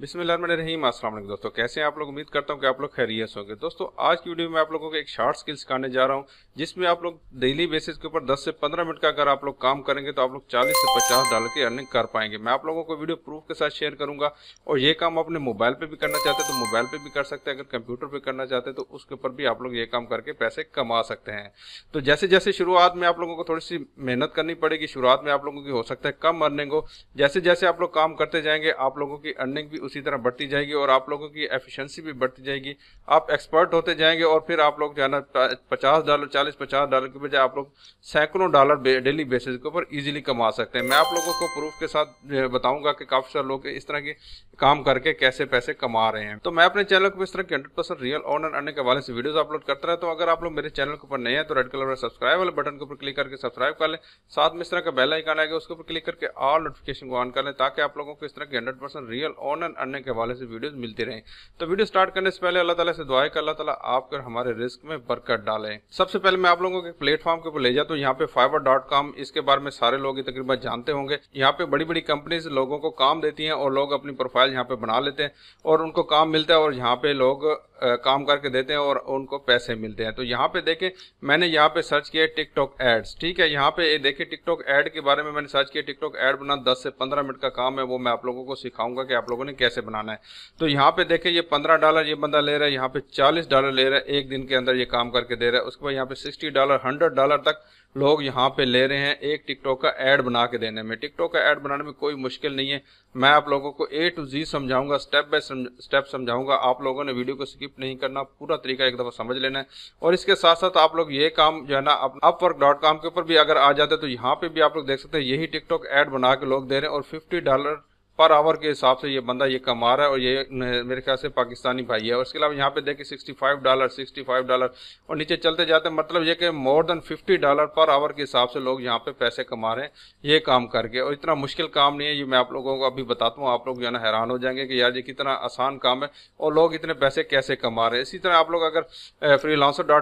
बिस्मिल्लाम असल दोस्तों कैसे हैं आप लोग उम्मीद करता हूं कि आप लोग खैरियत होंगे दोस्तों आज की वीडियो में आप लोगों को एक शार्ट स्किल सिखाने जा रहा हूं जिसमें आप लोग डेली बेसिस के ऊपर 10 से 15 मिनट का अगर आप लोग काम करेंगे तो आप लोग 40 से 50 डॉलर की अर्निंग कर पाएंगे मैं आप लोगों को वीडियो प्रूफ के साथ शेयर करूंगा और ये काम अपने मोबाइल पर भी करना चाहते हैं तो मोबाइल पर भी कर सकते हैं अगर कंप्यूटर पर करना चाहते हैं तो उसके ऊपर भी आप लोग ये काम करके पैसे कमा सकते हैं तो जैसे जैसे शुरुआत में आप लोगों को थोड़ी सी मेहनत करनी पड़ेगी शुरुआत में आप लोगों की हो सकता है कम अर्निंग हो जैसे जैसे आप लोग काम करते जाएंगे आप लोगों की अर्निंग भी उसी तरह बढ़ती जाएगी और आप लोगों की एफिशिएंसी भी बढ़ती जाएगी आप एक्सपर्ट होते जाएंगे और फिर आप लोग जाना पचास डॉलर चालीस पचास डॉलर की बजाय आप लोग सैकड़ों डॉलर डेली बेसिस के ऊपर ईजिली कमा सकते हैं मैं आप लोगों को प्रूफ के साथ बताऊंगा कि काफ़ी सारे लोग इस तरह के काम करके कैसे पैसे कमा रहे हैं तो मैं अपने चैनल को इस तरह के हंड्रेड रियल ऑनर आने के वाले से वीडियोज अपलोड करता रहता तो हूँ अगर आप लोग मेरे चैनल के ऊपर नए हैं तो रेड कलर सब्सक्राइब वाले बटन के ऊपर क्लिक करके सब्सक्राइब कर लें साथ में इस तरह का बेल आइकन आएगा उसके ऊपर क्लिक करके ऑल नोटिफिकेशन को ऑन कर लें ताकि आप लोगों को इस तरह के हंड्रेड रियल ऑनर अन्य के हवाले से वीडियोस मिलती रहें तो वीडियो स्टार्ट करने से पहले अल्लाह ताला से दुआ कर अल्लाह ताला आपके हमारे रिस्क में बरकत डालें सबसे पहले मैं आप लोगों के प्लेटफॉर्म के ऊपर ले जाता हूँ यहाँ पे फाइबर इसके बारे में सारे लोग तकरीबन जानते होंगे यहाँ पे बड़ी बड़ी कंपनीज लोगों को काम देती है और लोग अपनी प्रोफाइल यहाँ पे बना लेते हैं और उनको काम मिलता है और यहाँ पे लोग काम करके देते हैं और उनको पैसे मिलते हैं तो यहाँ पे देखें मैंने यहाँ पे सर्च किया टिकटॉक एड्स ठीक है यहाँ पे ये देखें टिकटॉक एड के बारे में मैंने सर्च किया टिकटॉक एड बना 10 से 15 मिनट का काम है वो मैं आप लोगों को सिखाऊंगा कि आप लोगों ने कैसे बनाना है तो यहाँ पे देखें ये पंद्रह डॉलर ये बंदा ले रहा है यहाँ पे चालीस डॉलर ले रहा है एक दिन के अंदर ये काम करके दे रहा है उसके बाद यहाँ पे सिक्सटी डॉलर हंड्रेड डॉलर तक लोग यहाँ पे ले रहे हैं एक टिकटॉक का एड बना के देने में टिकटॉक का एड बनाने में कोई मुश्किल नहीं है मैं आप लोगों को ए टू जी समझाऊंगा स्टेप बाय स्टेप समझाऊंगा आप लोगों ने वीडियो को स्किप स्किप नहीं करना पूरा तरीका एक दफ़ा समझ लेना है और इसके साथ साथ आप लोग ये काम जो है ना अपवर्क डॉट कॉम के ऊपर भी अगर आ जाते तो यहाँ पे भी आप लोग देख सकते हैं यही टिकटॉक एड बना के लोग दे रहे हैं और फिफ्टी डॉलर पर आवर के हिसाब से ये बंदा ये कमा रहा है और ये मेरे ख्याल से पाकिस्तानी भाई है और इसके अलावा यहाँ पे देखिए 65 डॉलर 65 डॉलर और नीचे चलते जाते मतलब ये कि more than 50 dollar per hour के हिसाब से लोग यहाँ पे पैसे कमा रहे हैं ये काम करके और इतना मुश्किल काम नहीं है ये मैं आप लोगों को अभी बताता हूँ आप लोग जो हैरान हो जाएंगे कि यार ये कितना आसान काम है और लोग इतने पैसे कैसे कमा रहे हैं इसी तरह आप लोग अगर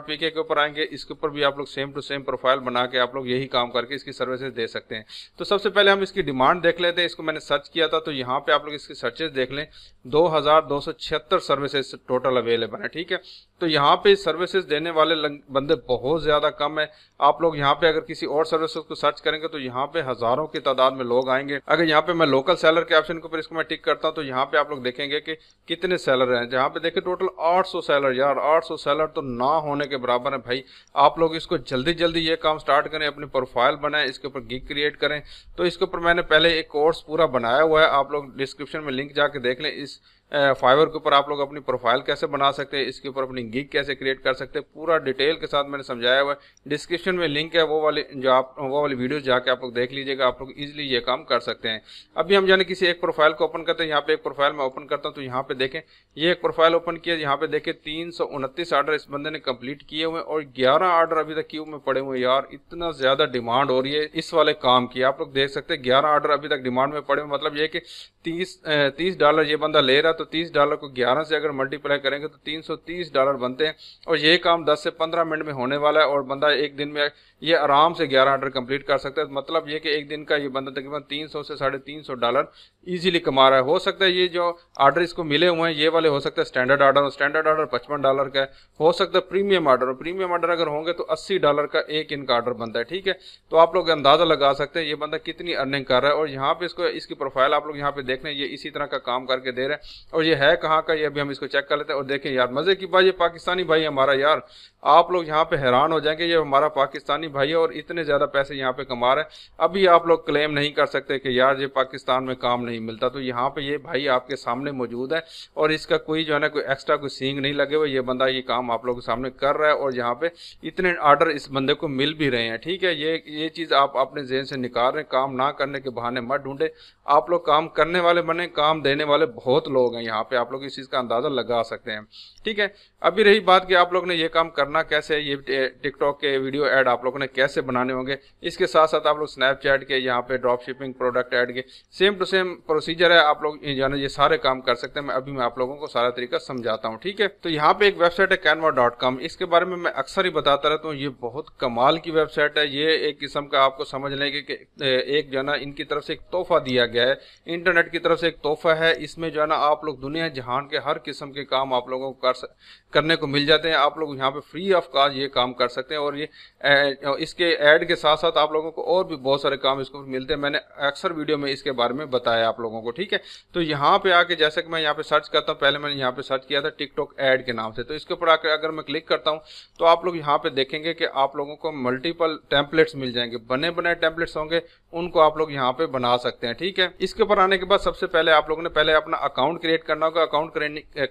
फ्री के ऊपर आएंगे इसके ऊपर भी आप लोग सेम टू सेम प्रोफाइल बना के आप लोग यही काम करके इसकी सर्विसेज दे सकते हैं तो सबसे पहले हम इसकी डिमांड देख लेते हैं इसको मैंने सर्च किया था तो यहाँ पे आप लोग इसके सर्चेज देख लें दो हज़ार दो सौ छिहत्तर सर्विसेज टोटल अवेलेबल है ठीक है तो यहाँ पे सर्विसेज देने वाले बंदे बहुत ज़्यादा कम है आप लोग यहाँ पे अगर किसी और सर्विसेज को सर्च करेंगे तो यहाँ पे हज़ारों की तादाद में लोग आएंगे अगर यहाँ पे मैं लोकल सैलर के ऑप्शन के ऊपर इसको मैं टिक करता हूँ तो यहाँ पे आप लोग देखेंगे कि कितने सैलर हैं जहाँ पे देखे टोटल 800 सैलर यार 800 सैलर तो ना होने के बराबर है भाई आप लोग इसको जल्दी जल्दी ये काम स्टार्ट करें अपनी प्रोफाइल बनाए इसके ऊपर गिग क्रिएट करें तो इसके ऊपर मैंने पहले एक कोर्स पूरा बनाया हुआ है आप लोग डिस्क्रिप्शन में लिंक जाके देख लें इस फाइवर के ऊपर आप लोग अपनी प्रोफाइल कैसे बना सकते हैं इसके ऊपर अपनी गिग कैसे क्रिएट कर सकते हैं पूरा डिटेल के साथ मैंने समझाया हुआ है डिस्क्रिप्शन में लिंक है वो वाली जो आप वो वाली वीडियो जाके आप लोग देख लीजिएगा आप लोग ईजिली ये काम कर सकते हैं अभी हम जाने किसी एक प्रोफाइल को ओपन करते हैं यहाँ पे एक प्रोफाइल मैं ओपन करता हूँ तो यहाँ पे देखें ये एक प्रोफाइल ओपन किया यहाँ पे देखें तीन ऑर्डर इस बंदे ने कम्प्लीट किए हुए और ग्यारह ऑर्डर अभी तक क्यू में पड़े हुए यार इतना ज़्यादा डिमांड हो रही है इस वाले काम की आप लोग देख सकते हैं ग्यारह ऑर्डर अभी तक डिमांड में पड़े हुए मतलब ये कि तीस तीस डॉलर ये बंदा ले रहा तो तीस डॉलर को ग्यारह से अगर मल्टीप्लाई करेंगे तो तीन सौ तीस डॉलर बनते हैं और ये काम दस से पंद्रह मिनट में होने वाला है और बंदा एक दिन में ये आराम से ग्यारह ऑर्डर कंप्लीट कर सकता है तो मतलब ये कि एक दिन का ये बंदा तकरीबन तीन सौ से साढ़े तीन सौ डॉलर ईजिली कमा रहा है हो सकता है ये जो ऑर्डर इसको मिले हुए हैं ये वाले हो सकता है स्टैंडर्ड ऑर्डर और स्टैंडर्ड ऑर्डर पचपन डॉलर का है हो सकता है प्रीमियम ऑर्डर और प्रीमियम ऑर्डर अगर होंगे तो अस्सी डॉलर का एक इनका ऑर्डर बनता है ठीक है तो आप लोग अंदाज़ा लगा सकते हैं ये बंदा कितनी अर्निंग कर रहा है और यहाँ पे इसको इसकी प्रोफाइल आप लोग यहाँ पे देख लें ये इसी तरह का काम करके दे रहे हैं और ये है कहाँ का ये अभी हम इसको चेक कर लेते हैं और देखें यार मज़े की बात ये पाकिस्तानी भाई हमारा यार आप लोग यहाँ पे हैरान हो जाएंगे ये हमारा पाकिस्तानी भाई है और इतने ज़्यादा पैसे यहाँ पे कमा रहे हैं अभी आप लोग क्लेम नहीं कर सकते कि यार ये पाकिस्तान में काम नहीं मिलता तो यहाँ पे ये भाई आपके सामने मौजूद है और इसका कोई जो है ना कोई एक्स्ट्रा कोई सींग नहीं लगे हुए ये बंदा ये काम आप लोग के सामने कर रहा है और यहाँ पे इतने ऑर्डर इस बंदे को मिल भी रहे हैं ठीक है ये ये चीज़ आप अपने जेन से निकाल रहे हैं काम ना करने के बहाने मत ढूंढे आप लोग काम करने वाले बने काम देने वाले बहुत लोग हैं यहाँ पे आप लोग इस चीज़ का अंदाज़ा लगा सकते हैं ठीक है अभी रही बात कि आप लोग ने ये काम करना कैसे ये टिकटॉक के वीडियो ऐड आप लोगों ने कैसे बनाने होंगे इसके साथ साथ आप लोग स्नैपचैट के यहाँ पे ड्रॉप शिपिंग प्रोडक्ट ऐड के सेम टू सेम प्रोसीजर है आप लोग जाना ये सारे काम कर सकते हैं मैं अभी मैं आप लोगों को सारा तरीका समझाता हूँ ठीक है तो यहाँ पे एक वेबसाइट है कैनवा इसके बारे में मैं अक्सर ही बताता रहता हूँ ये बहुत कमाल की वेबसाइट है ये एक किस्म का आपको समझ लेंगे कि एक जो इनकी तरफ से एक तोहफा दिया गया है इंटरनेट की तरफ से एक तोहफा है इसमें जो है ना आप लोग दुनिया जहान के हर किस्म के काम आप लोगों को कर करने को मिल जाते हैं आप लोग यहाँ पे फ्री ऑफ कास्ट ये काम कर सकते हैं और ये इसके ऐड के साथ साथ आप लोगों को और भी बहुत सारे काम इसको मिलते हैं मैंने अक्सर वीडियो में इसके बारे में बताया आप लोगों को ठीक है तो यहाँ पे आके जैसे कि मैं यहाँ पे सर्च करता हूँ पहले मैंने यहाँ पे सर्च किया था टिकटॉक ऐड के नाम से तो इसके ऊपर आकर अगर मैं क्लिक करता हूँ तो आप लोग यहाँ पे देखेंगे कि आप लोगों को मल्टीपल टेम्पलेट्स मिल जाएंगे बने बने टेम्पलेट्स होंगे उनको आप लोग यहाँ पे बना सकते हैं ठीक है इसके ऊपर आने के बाद सबसे पहले आप लोगों ने पहले अपना अकाउंट क्रिएट करना होगा अकाउंट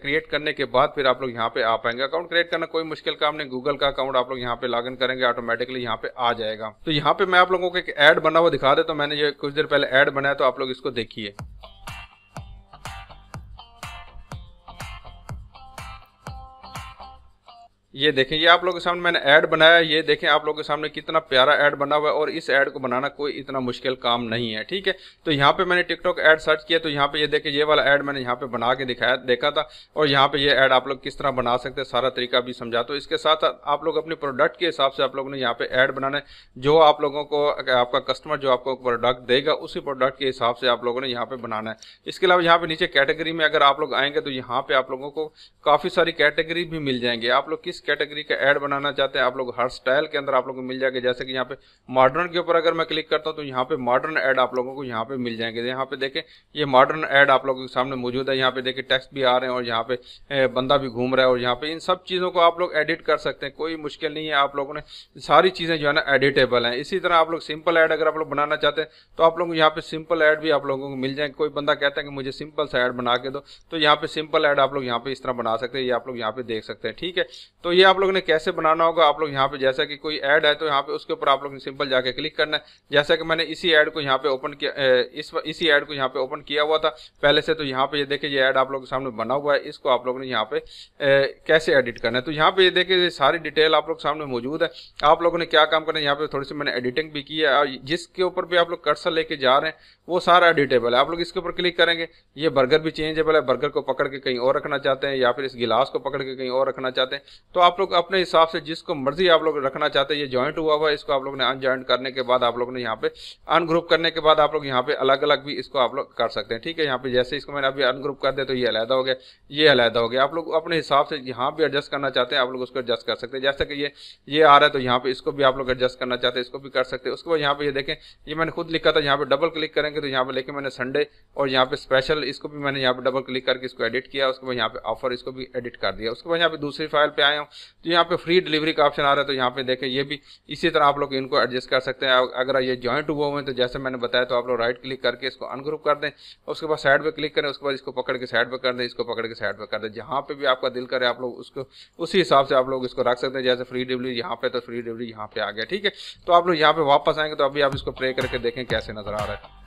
क्रिएट करने के बाद फिर आप लोग यहाँ पे आ पाएंगे अकाउंट क्रिएट करना कोई मुश्किल काम नहीं गूगल का अकाउंट आप लोग यहाँ पे लॉग करेंगे ऑटोमेटिकली यहाँ पे आ जाएगा तो यहाँ पे मैं आप लोगों को एक एड बना हुआ दिखा देता तो मैंने ये कुछ देर पहले एड बनाया तो आप लोग इसको देखिए ये देखें ये आप लोगों के सामने मैंने ऐड बनाया ये देखें आप लोगों के सामने कितना प्यारा ऐड बना हुआ है और इस ऐड को बनाना कोई इतना मुश्किल काम नहीं है ठीक है तो यहाँ पे मैंने टिकटॉक ऐड सर्च किया तो यहाँ पे ये देखें ये वाला ऐड मैंने यहाँ पे बना के दिखाया देखा था और यहाँ पे ये ऐड आप लोग किस तरह बना सकते हैं सारा तरीका भी समझा तो इसके साथ आप लोग अपने प्रोडक्ट के हिसाब से आप लोगों ने यहाँ पे ऐड बनाना है जो आप लोगों को आपका कस्टमर जो आपको प्रोडक्ट देगा उसी प्रोडक्ट के हिसाब से आप लोगों ने यहाँ पे बनाना है इसके अलावा यहाँ पे नीचे कैटेगरी में अगर आप लोग आएंगे तो यहाँ पे आप लोगों को काफ़ी सारी कैटेगरी भी मिल जाएंगी आप लोग किस कैटेगरी का एड बनाना चाहते हैं आप लोग हर स्टाइल के अंदर आप लोगों को मिल जाएगा जैसे कि यहाँ पे मॉडर्न के ऊपर अगर मैं क्लिक करता हूँ तो यहाँ पे मॉडर्न एड आप लोगों को यहाँ पे मिल जाएंगे यहाँ पे देखें ये मॉडर्न एड आप लोगों के सामने मौजूद है यहाँ पे देखें टेक्स्ट भी आ रहे हैं और यहाँ पे बंदा भी घूम रहा है और यहाँ पे इन सब चीज़ों को आप लोग एडिट कर सकते हैं कोई मुश्किल नहीं है आप लोगों ने सारी चीज़ें जो है ना एडिटेबल हैं इसी तरह आप लोग सिंपल एड अगर आप लोग बनाना चाहते हैं तो आप लोग यहाँ पे सिंपल एड भी आप लोगों को मिल जाएंगे कोई बंदा कहता है कि मुझे सिंपल सा एड बना के दो तो यहाँ पे सिंपल एड आप लोग यहाँ पे इस तरह बना सकते हैं ये आप लोग यहाँ पे देख सकते हैं ठीक है तो तो ये आप लोगों ने कैसे बनाना होगा आप लोग यहाँ पे जैसा कि कोई ऐड है तो यहाँ पे उसके ऊपर आप लोग ने सिंपल जाके क्लिक करना है जैसा कि मैंने इसी ऐड को यहाँ पे ओपन किया इस इसी ऐड को यहाँ पे ओपन किया हुआ था पहले से तो यहाँ पे ये देखिए ये ऐड आप लोगों के सामने बना हुआ है इसको आप लोगों ने यहाँ पे कैसे एडिट करना है तो यहाँ पे ये देखिए सारी डिटेल आप लोग सामने मौजूद है आप लोगों ने क्या काम करना है यहाँ पे थोड़ी सी मैंने एडिटिंग भी की है जिसके ऊपर भी आप लोग कर्सर लेके जा रहे हैं वो सारा एडिटेबल है आप लोग इसके ऊपर क्लिक करेंगे ये बर्गर भी चेंजेबल है बर्गर को पकड़ के कहीं और रखना चाहते हैं या फिर इस गिलास को पकड़ के कहीं और रखना चाहते हैं तो तो आप लोग अपने हिसाब से जिसको मर्जी आप लोग रखना चाहते हैं ये ज्वाइंट हुआ हुआ है इसको आप लोग ने अनज्वाइंट करने के बाद आप लोग ने यहाँ पे अनग्रुप करने के बाद आप लोग यहाँ पे अलग अलग भी इसको आप लोग कर सकते हैं ठीक है यहाँ पे जैसे इसको मैंने अभी अनग्रुप कर दिया तो ये अलहदा हो गया ये अलहदा हो गया आप लोग अपने हिसाब से यहाँ भी एडजस्ट करना चाहते हैं आप लोग उसको एडजस्ट कर सकते हैं जैसे कि ये ये आ रहा है तो यहाँ पे इसको भी आप लोग एडजस्ट करना चाहते हैं इसको भी कर सकते हैं उसके बाद यहाँ पे ये देखें ये मैंने खुद लिखा था यहाँ पे डबल क्लिक करेंगे तो यहाँ पे लेके मैंने संडे और यहाँ पे स्पेशल इसको भी मैंने यहाँ पे डबल क्लिक करके इसको एडिट किया उसके बाद यहाँ पे ऑफर इसको भी एडिट कर दिया उसके बाद यहाँ पे दूसरी फाइल पे आए हूँ तो यहाँ पे फ्री डिलीवरी का ऑप्शन आ रहा है तो यहाँ पे देखें ये भी इसी तरह आप लोग इनको एडजस्ट कर सकते हैं अगर ये ज्वाइंट हुए हुए हैं तो जैसे मैंने बताया तो आप लोग राइट क्लिक करके इसको अनग्रुप कर दें उसके बाद साइड पर क्लिक करें उसके बाद इसको पकड़ के साइड पर कर दें इसको पकड़ के साइड पर कर दें जहाँ पर भी आपका दिल करे आप लोग उसको उसी हिसाब से आप लोग इसको रख सकते हैं जैसे फ्री डिलीवरी यहाँ पे तो फ्री डिलीवरी यहाँ पे आ गया ठीक है तो आप लोग यहाँ पे वापस आएंगे तो अभी आप इसको प्रे करके देखें कैसे नजर आ रहा है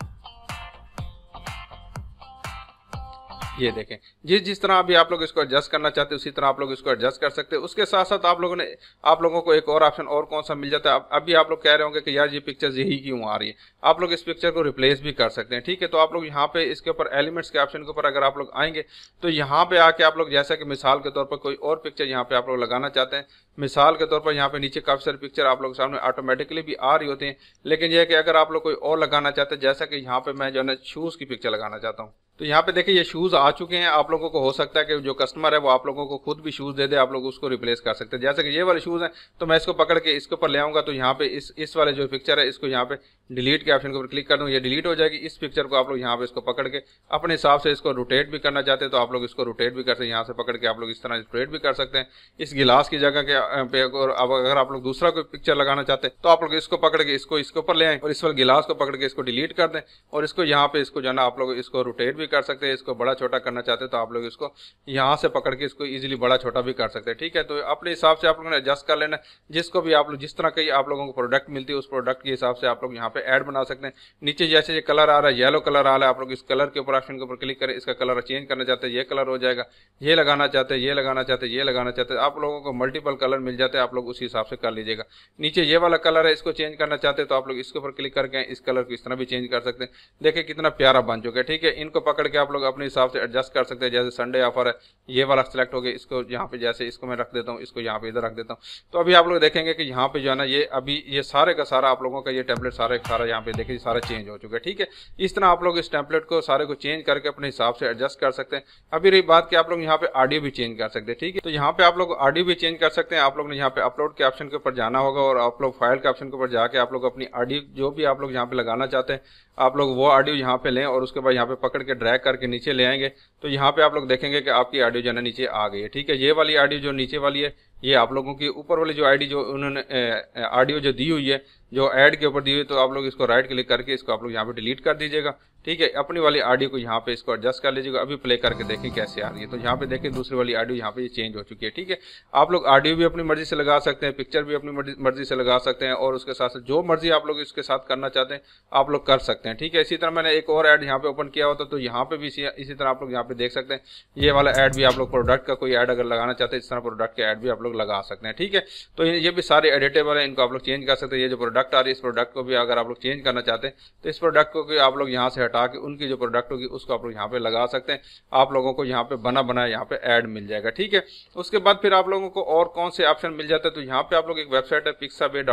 ये देखें जिस जिस तरह अभी आप लोग इसको एडजस्ट करना चाहते हैं उसी तरह आप लोग इसको एडजस्ट कर सकते हैं उसके साथ साथ आप लोगों ने आप लोगों को एक और ऑप्शन और कौन सा मिल जाता है अभी आप लोग कह रहे होंगे कि यार ये पिक्चर यही क्यों आ रही है आप लोग इस पिक्चर को रिप्लेस भी कर सकते हैं ठीक है तो आप लोग यहाँ पे इसके ऊपर एलिमेंट्स के ऑप्शन के ऊपर अगर आप लोग आएंगे तो यहाँ पे आके आप लोग जैसा कि मिसाल के तौर पर कोई और पिक्चर यहाँ पे आप लोग लगाना चाहते हैं मिसाल के तौर पर यहाँ पे नीचे काफ़ी सारी पिक्चर आप लोग सामने ऑटोमेटिकली भी आ रही होती हैं लेकिन यह कि अगर आप लोग कोई और लगाना चाहते हैं जैसा कि यहाँ पे मैं जो है शूज़ की पिक्चर लगाना चाहता हूँ तो यहाँ पे देखिए ये शूज़ आ चुके हैं आप लोगों को हो सकता है कि जो कस्टमर है वो आप लोगों को खुद भी शूज़ दे दे आप लोग उसको रिप्लेस कर सकते हैं जैसे कि ये वाले शूज़ हैं तो मैं इसको पकड़ के इसके ऊपर ले आऊँगा तो यहाँ पे इस इस वाले जो पिक्चर है इसको यहाँ पे डिलीट के ऑप्शन के ऊपर क्लिक कर दूँ ये डिलीट हो जाएगी इस पिक्चर को आप लोग यहाँ पे इसको पकड़ के अपने हिसाब से इसको रोटेट भी करना चाहते हैं तो आप लोग इसको रोटेट भी कर सकते हैं यहाँ से पकड़ के आप लोग इस तरह रोटेट भी कर सकते हैं इस गिलास की जगह के अगर आप लोग दूसरा कोई पिक्चर लगाना चाहते हैं तो आप लोग इसको पकड़ के इसको इसके ऊपर ले आए और इस वाले गिलास को पकड़ के इसको डिलीट कर दें और इसको यहाँ पे इसको जो है आप लोग इसको रोटेट भी कर सकते हैं इसको बड़ा छोटा करना चाहते हैं तो आप लोग इसको यहाँ से पकड़ के इसको इजीली बड़ा छोटा भी कर सकते हैं ठीक है तो अपने हिसाब से आप लोगों ने एडजस्ट कर लेना जिसको भी आप लोग जिस तरह की आप लोगों को प्रोडक्ट मिलती है उस प्रोडक्ट के हिसाब से आप लोग यहाँ पे एड बना सकते हैं नीचे जैसे ये कलर आ रहा है येलो कलर आ रहा है आप लोग इस कलर के ऊपर ऑप्शन के ऊपर क्लिक करें इसका कलर चेंज करना चाहते हैं ये कलर हो जाएगा ये लगाना चाहते हैं ये लगाना चाहते हैं ये लगाना चाहते हैं आप लोगों को मल्टीपल कलर मिल जाते हैं आप लोग उसी हिसाब से कर लीजिएगा नीचे ये वाला कलर है इसको चेंज करना चाहते हैं तो आप लोग इसके ऊपर क्लिक करके इस कलर को इस तरह भी चेंज कर सकते हैं देखिए कितना प्यारा बन चुका है ठीक है इनको पकड़ के आप लोग अपने हिसाब से एडजस्ट कर सकते हैं जैसे संडे ऑफर है ये वाला सेलेक्ट हो गया इसको यहाँ पे जैसे इसको मैं रख देता हूँ इसको यहाँ पे इधर रख देता हूँ तो अभी आप लोग देखेंगे कि यहाँ पे जो है ना ये अभी ये सारे का सारा आप लोगों का ये टैबलेट सारे का सारा यहाँ पे देखिए सारा चेंज हो चुका है ठीक है इस तरह आप लोग इस टैबलेट को सारे को चेंज करके अपने हिसाब से एडजस्ट कर सकते हैं अभी रही बात की आप लोग यहाँ पे ऑडियो भी चेंज कर सकते हैं ठीक है तो यहाँ पे आप लोग ऑडियो भी चेंज कर सकते हैं आप लोग ने यहाँ पे अपलोड के ऑप्शन के ऊपर जाना होगा और आप लोग फाइल के ऑप्शन के ऊपर जाके आप लोग अपनी ऑडियो जो भी आप लोग यहाँ पे लगाना चाहते हैं आप लोग वो ऑडियो यहाँ पे लें और उसके बाद यहाँ पे पकड़ के ड्रैग करके नीचे ले आएंगे तो यहाँ पे आप लोग देखेंगे कि आपकी ऑडियो जो है नीचे आ गई है ठीक है ये वाली ऑडियो जो नीचे वाली है ये आप लोगों की ऊपर वाली जो आईडी जो उन्होंने ऑडियो जो दी हुई है जो ऐड के ऊपर दी हुई है तो आप लोग इसको राइट क्लिक करके इसको आप लोग यहाँ पे डिलीट कर दीजिएगा ठीक है अपनी वाली ऑडियो को यहाँ पे इसको एडजस्ट कर लीजिएगा अभी प्ले करके देखें कैसे आ रही है तो यहाँ पे देखें दूसरी वाली ऑडियो यहाँ पे ये चेंज हो चुकी है ठीक है आप लोग ऑडियो भी अपनी मर्जी से लगा सकते हैं पिक्चर भी अपनी मर्जी से लगा सकते हैं और उसके साथ साथ जो मर्जी आप लोग इसके साथ करना चाहते हैं आप लोग कर सकते हैं ठीक है इसी तरह मैंने एक और एड यहाँ पे ओपन किया होता तो यहाँ पे भी इसी तरह आप लोग यहाँ पे देख सकते हैं ये वाला एड भी आप लोग प्रोडक्ट का कोई ऐड अगर लगाना चाहते हैं इस तरह प्रोडक्ट का एड भी आप लोग लोग लगा सकते हैं ठीक है तो ये भी सारे एडिटेबल हैं इनको आप लोग चेंज कर सकते हैं ये जो प्रोडक्ट आ रही है इस प्रोडक्ट को भी अगर आप लोग चेंज करना चाहते हैं तो इस प्रोडक्ट को भी आप लोग यहाँ से हटा के उनकी जो प्रोडक्ट होगी उसको आप लोग यहाँ पे लगा सकते हैं आप लोगों को यहाँ पे बना बना यहाँ पे एड मिल जाएगा ठीक है उसके बाद फिर आप लोगों को और कौन से ऑप्शन मिल जाते हैं तो यहाँ पे आप लोग एक वेबसाइट है पिक्साबे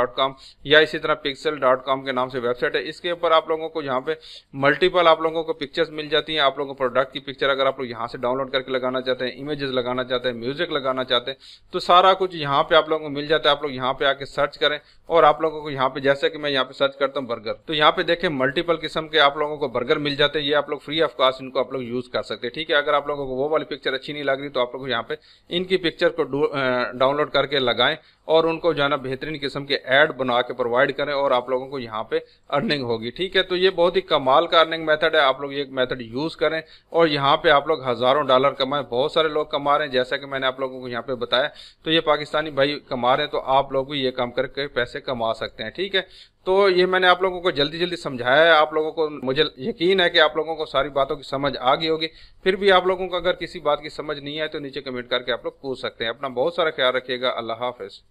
या इसी तरह पिक्सल के नाम से वेबसाइट है इसके ऊपर आप लोगों को यहाँ पे मल्टीपल आप लोगों को पिक्चर्स मिल जाती हैं आप लोगों को प्रोडक्ट की पिक्चर अगर आप लोग यहाँ से डाउनलोड करके लगाना चाहते हैं इमेजेस लगाना चाहते हैं म्यूजिक लगाना चाहते हैं तो सारे सारा कुछ यहाँ पे आप लोगों को मिल जाता है आप लोग यहाँ पे आके सर्च करें और आप लोगों को यहाँ पे जैसे कि मैं यहाँ पे सर्च करता हूँ बर्गर तो यहाँ पे देखें मल्टीपल किस्म के आप लोगों को बर्गर मिल जाते हैं ये आप लोग फ्री ऑफ कॉस्ट इनको आप लोग यूज कर सकते हैं ठीक है अगर आप लोगों को वो वाली पिक्चर अच्छी नहीं लग रही तो आप लोग यहाँ पे इनकी पिक्चर को डाउनलोड करके लगाएं और उनको जो है ना बेहतरीन किस्म के ऐड बना के प्रोवाइड करें और आप लोगों को यहाँ पे अर्निंग होगी ठीक है तो ये बहुत ही कमाल का अर्निंग मेथड है आप लोग ये मेथड यूज़ करें और यहाँ पे आप लोग हज़ारों डॉलर कमाएं बहुत सारे लोग कमा रहे हैं जैसा कि मैंने आप लोगों को यहाँ पे बताया तो ये पाकिस्तानी भाई कमा रहे हैं तो आप लोग भी ये काम करके पैसे कमा सकते हैं ठीक है तो ये मैंने आप लोगों को जल्दी जल्दी समझाया है आप लोगों को मुझे यकीन है कि आप लोगों को सारी बातों की समझ आ गई होगी फिर भी आप लोगों को अगर किसी बात की समझ नहीं आए तो नीचे कमेंट करके आप लोग पूछ सकते हैं अपना बहुत सारा ख्याल रखिएगा अल्लाह हाफिज़